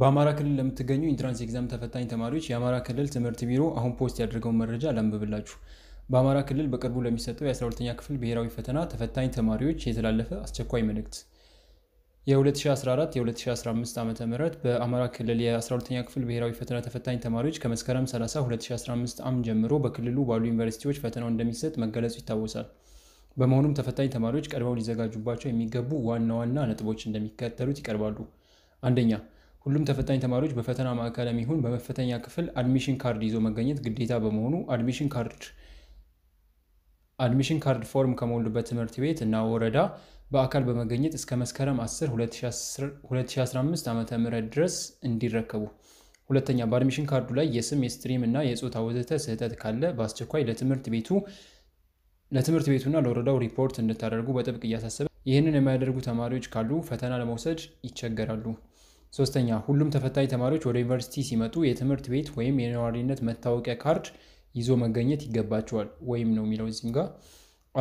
በአማራ ክልል ለምትገኙ ኢንትራንስ ኤግዛም ተፈታኝ ተማሪዎች የአማራ ክልል ትምህርት ቢሮ አሁን ፖስት ያደረገውን መረጃ ላንብብላችሁ። በአማራ ክልል በቅርቡ ለሚሰጠው የ12ኛ ክፍል ብሔራዊ ፈተና ተፈታኝ ተማሪዎች የተላለፈ አስቸኳይ መልእክት። የ2014 የ2015 ዓ ም በአማራ ክልል የ12ኛ ክፍል ብሔራዊ ፈተና ተፈታኝ ተማሪዎች ከመስከረም 30 2015 ዓ.ም ጀምሮ በክልሉ ባሉ ዩኒቨርሲቲዎች ፈተናው እንደሚሰጥ መገለጹ ይታወሳል። በመሆኑም ተፈታኝ ተማሪዎች ቀድመው ሊዘጋጁባቸው የሚገቡ ዋና ዋና ነጥቦች እንደሚከተሉት ይቀርባሉ። አንደኛ ሁሉም ተፈታኝ ተማሪዎች በፈተና ማዕከልም ይሁን በመፈተኛ ክፍል አድሚሽን ካርድ ይዞ መገኘት ግዴታ በመሆኑ አድሚሽን ካርድ አድሚሽን ካርድ ፎርም ከሞሉበት ትምህርት ቤት እና ወረዳ በአካል በመገኘት እስከ መስከረም 10 2015 ዓ ም ድረስ እንዲረከቡ። ሁለተኛ በአድሚሽን ካርዱ ላይ የስም የስትሪም እና የፆታ ወዘተ ስህተት ካለ በአስቸኳይ ለትምህርት ቤቱ ለትምህርት ቤቱና ለወረዳው ሪፖርት እንድታደርጉ በጥብቅ እያሳሰበ፣ ይህንን የማያደርጉ ተማሪዎች ካሉ ፈተና ለመውሰድ ይቸገራሉ። ሶስተኛ ሁሉም ተፈታኝ ተማሪዎች ወደ ዩኒቨርሲቲ ሲመጡ የትምህርት ቤት ወይም የነዋሪነት መታወቂያ ካርድ ይዞ መገኘት ይገባቸዋል ወይም ነው የሚለው እዚህም ጋር።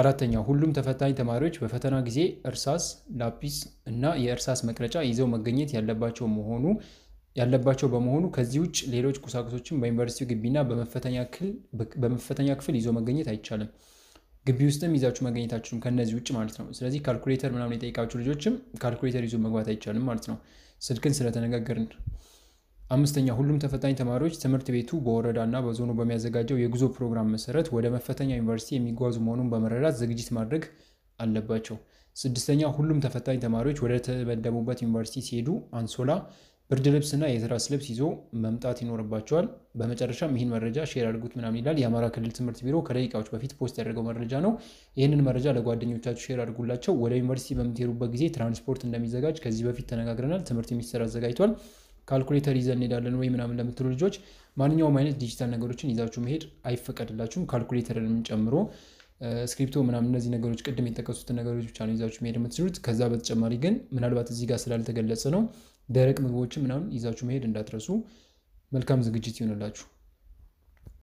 አራተኛ ሁሉም ተፈታኝ ተማሪዎች በፈተና ጊዜ እርሳስ፣ ላፒስ እና የእርሳስ መቅረጫ ይዘው መገኘት ያለባቸው መሆኑ ያለባቸው በመሆኑ ከዚህ ውጭ ሌሎች ቁሳቁሶችን በዩኒቨርሲቲ ግቢና በመፈተኛ ክፍል ይዞ መገኘት አይቻልም። ግቢ ውስጥም ይዛችሁ ማግኘታችሁም ከነዚህ ውጭ ማለት ነው። ስለዚህ ካልኩሌተር ምናምን የጠይቃችሁ ልጆችም ካልኩሌተር ይዞ መግባት አይቻልም ማለት ነው። ስልክን ስለተነጋገርን። አምስተኛ ሁሉም ተፈታኝ ተማሪዎች ትምህርት ቤቱ በወረዳ እና በዞኑ በሚያዘጋጀው የጉዞ ፕሮግራም መሰረት ወደ መፈተኛ ዩኒቨርሲቲ የሚጓዙ መሆኑን በመረዳት ዝግጅት ማድረግ አለባቸው። ስድስተኛ ሁሉም ተፈታኝ ተማሪዎች ወደ ተመደቡበት ዩኒቨርሲቲ ሲሄዱ አንሶላ፣ ብርድ ልብስና የትራስ ልብስ ይዞ መምጣት ይኖርባቸዋል። በመጨረሻም ይህን መረጃ ሼር አድርጉት ምናምን ይላል። የአማራ ክልል ትምህርት ቢሮ ከደቂቃዎች በፊት ፖስት ያደረገው መረጃ ነው። ይህንን መረጃ ለጓደኞቻችሁ ሼር አድርጉላቸው። ወደ ዩኒቨርሲቲ በምትሄዱበት ጊዜ ትራንስፖርት እንደሚዘጋጅ ከዚህ በፊት ተነጋግረናል። ትምህርት ሚኒስቴር አዘጋጅቷል። ካልኩሌተር ይዘን እንሄዳለን ወይ ምናምን ለምትሉ ልጆች ማንኛውም አይነት ዲጂታል ነገሮችን ይዛችሁ መሄድ አይፈቀድላችሁም። ካልኩሌተርን ጨምሮ ስክሪፕቶ ምናምን እነዚህ ነገሮች ቅድም የተጠቀሱትን ነገሮች ብቻ ነው ይዛችሁ መሄድ የምትችሉት። ከዛ በተጨማሪ ግን ምናልባት እዚህ ጋር ስላልተገለጸ ነው ደረቅ ምግቦችን ምናምን ይዛችሁ መሄድ እንዳትረሱ። መልካም ዝግጅት ይሆንላችሁ።